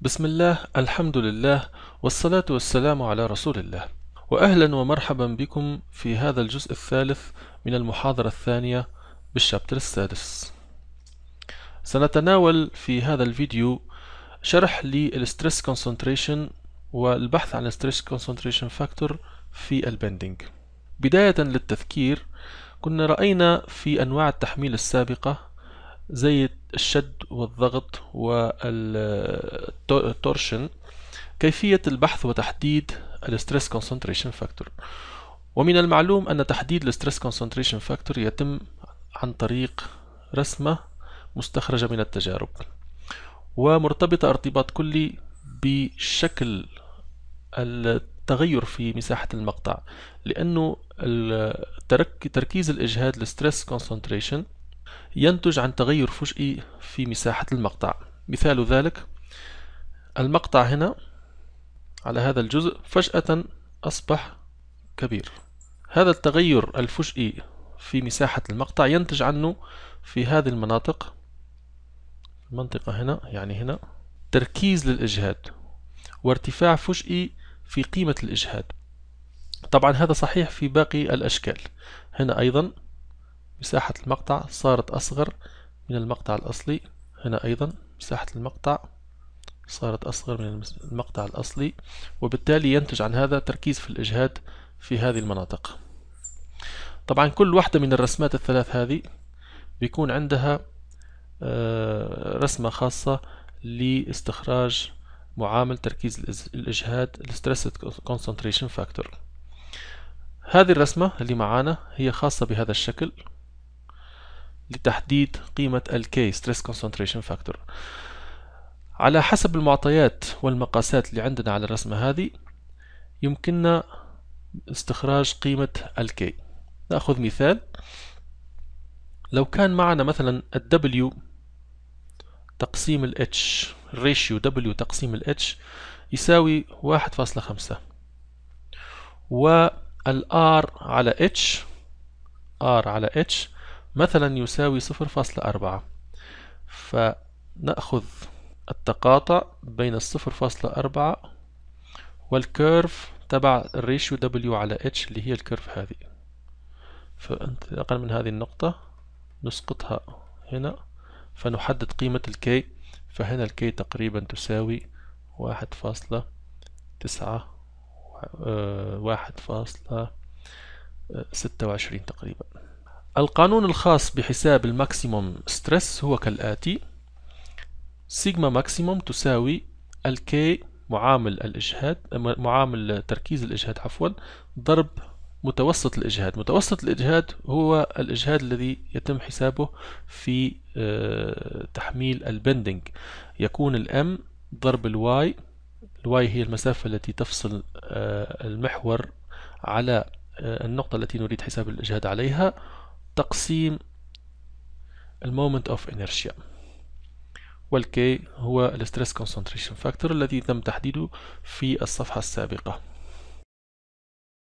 بسم الله الحمد لله والصلاة والسلام على رسول الله وأهلا ومرحبا بكم في هذا الجزء الثالث من المحاضرة الثانية بالشابتر السادس سنتناول في هذا الفيديو شرح للستريس كونسنتريشن والبحث عن الستريس كونسنتريشن فاكتور في البندنج بداية للتذكير كنا رأينا في أنواع التحميل السابقة زي الشد والضغط والتورشن كيفية البحث وتحديد الستريس كونسنتريشن فاكتور ومن المعلوم أن تحديد الستريس كونسنتريشن فاكتور يتم عن طريق رسمة مستخرجة من التجارب ومرتبطة ارتباط كلي بشكل التغير في مساحة المقطع لأنه تركيز الإجهاد الستريس كونسنتريشن ينتج عن تغير فجئي في مساحة المقطع مثال ذلك المقطع هنا على هذا الجزء فجأة أصبح كبير هذا التغير الفجئي في مساحة المقطع ينتج عنه في هذه المناطق المنطقة هنا يعني هنا تركيز للإجهاد وارتفاع فجئي في قيمة الإجهاد طبعا هذا صحيح في باقي الأشكال هنا أيضا مساحة المقطع صارت أصغر من المقطع الأصلي هنا أيضا مساحة المقطع صارت أصغر من المقطع الأصلي وبالتالي ينتج عن هذا تركيز في الإجهاد في هذه المناطق طبعا كل واحدة من الرسمات الثلاث هذه بيكون عندها آه، رسمة خاصة لاستخراج معامل تركيز الإجهاد الستريس كونسنتريشن فاكتور هذه الرسمة اللي معانا هي خاصة بهذا الشكل لتحديد قيمة الـ K Stress Concentration Factor على حسب المعطيات والمقاسات اللي عندنا على الرسمة هذه يمكننا استخراج قيمة الـ K نأخذ مثال لو كان معنا مثلا الـ W تقسيم ال H ratio W تقسيم ال H يساوي 1.5 والـ R على H R على H مثلا يساوي صفر فاصلة أربعة فنأخذ التقاطع بين الصفر فاصلة أربعة والكيرف تبع الريشيو W على H اللي هي الكيرف هذه فانتقل من هذه النقطة نسقطها هنا فنحدد قيمة الكي فهنا الكي تقريبا تساوي واحد فاصلة تسعة آه، واحد فاصلة ستة وعشرين تقريبا القانون الخاص بحساب الماكسيموم ستريس هو كالآتي سيجما ماكسيموم تساوي الكي معامل الإجهاد معامل تركيز الإجهاد عفوا ضرب متوسط الإجهاد متوسط الإجهاد هو الإجهاد الذي يتم حسابه في آه، تحميل البندنج يكون الام ضرب الواي الواي هي المسافة التي تفصل آه، المحور على آه، النقطة التي نريد حساب الإجهاد عليها تقسيم المومنت اوف انرشيا والكي هو الاسترس كونسنتريشن فاكتور الذي تم تحديده في الصفحة السابقة